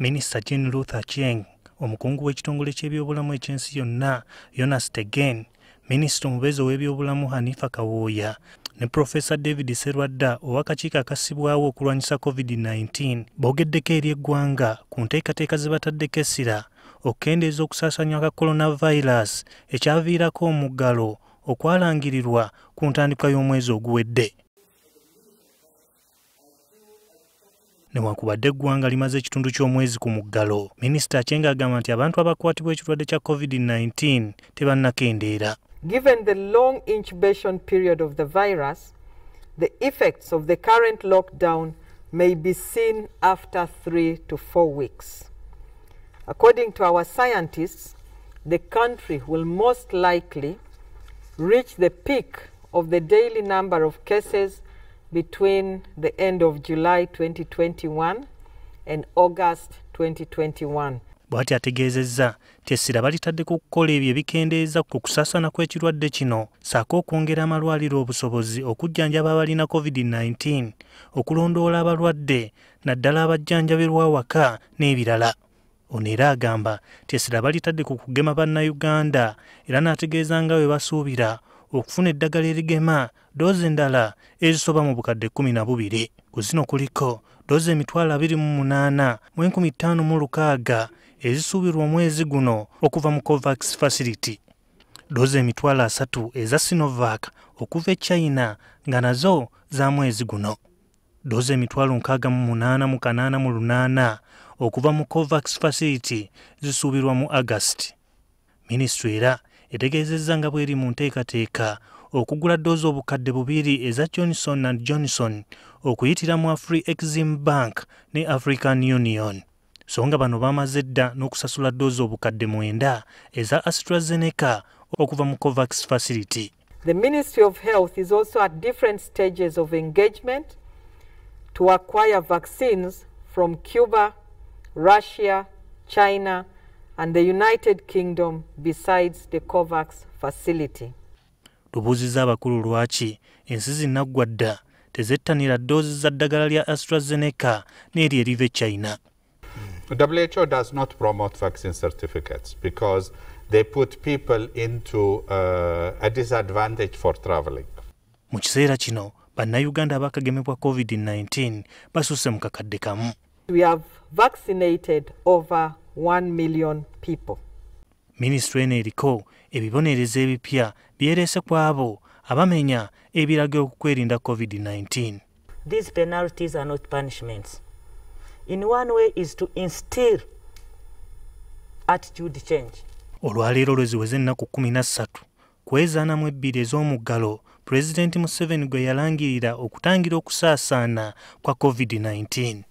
minisita jen luther cheng omukungu w'ekitongole ky'ebyobulamu eky'ensi yonna yonas tegen minisita omubezi ow'ebyobulamu hanifa kawooya ne purofesa david serwadda owakakiiko akasibwawo okulwanyisa covid-19 boogeddeko eri eggwanga ku nteekateeka ze bataddeko essira okukendeeza okusaasanywa ka coronavirus ekyaviirako omuggalo okwalangirirwa ku ntandikwa y'omwezi oguwedde newankubadde eggwanga limaze ekitundu ky'omwezi ku muggalo minisita akyenga agamba nti abantu abakwatibwa ekirwadde kya covid-19 tebannakendeera given the long incubation period of the virus the effects of the current lockdown may be seen after three to four weeks according to our scientists the country will most likely reach the peak of the daily number of cases between the end of July 2021 and August 2021. Bwati ategeezezza nti essira balitaddeko okukola ebyo ebikendeeza ku kusaasana kw'ekirwadde kino ssaako okwongera amalwaliro obusobozi okujjanjaba abalina covid-19 okulondoola abalwadde naddala abajjanjabirwa waka n'ebirala onera agamba nti essira balitadde ku kugema bannayuganda era n'ategeeza nga bwe basuubira okufuna eddagala erigema doozi endala ezisoba mu bukadde 12 ku zino kuliko doozi emitwalo 28 mu 5 mu 6 ezisuubirwa omwezi guno okuva mu covax facility doozi emitwalo 3 eza sinovak okuva e china nga nazo za mwezi guno doozi emitwalo 6 88 mu 8 okuva mu covax facility zisuubirwa mu agasti minisitule era etegeezezza nga bweri mu nteekateeka okugula ddoozi obukadde bubiri eza johnson and johnson okuyitira mu afri exim bank ne african union songa bano baamaze dda n'okusasula ddoozi obukadde mwenda eza astrazeneca okuva mu covax facility the ministry of health is also at different stages of engagement to acquire vaccines from cuba russia china and the United Kingdom besides the COVAX facility. Tubuuzizza abakulu lwaki ensi zinnaggwa dda tezettanira ddoozi za ddagala lya AstraZeneca n'eri eriva China. WHO does not promote vaccine certificates because they put people into uh, a disadvantage for traveling. Mu kiseera kino bannayuganda abakagemebwa COVID-19 basuse mu kamu. We have vaccinated over 1 million people ministre eno eriko ebibonereza ebipya byerese ku abo abamenya ebiraga okukwerinda covid-19 these penalties are not punishments in one way is to instill attitude change olwaleero lweziweza ennaku 13 kwezaana mu ebbiri ez'omuggalo pulezidenti museveni gwe yalangirira okutangira okusaasaana kwa covid-19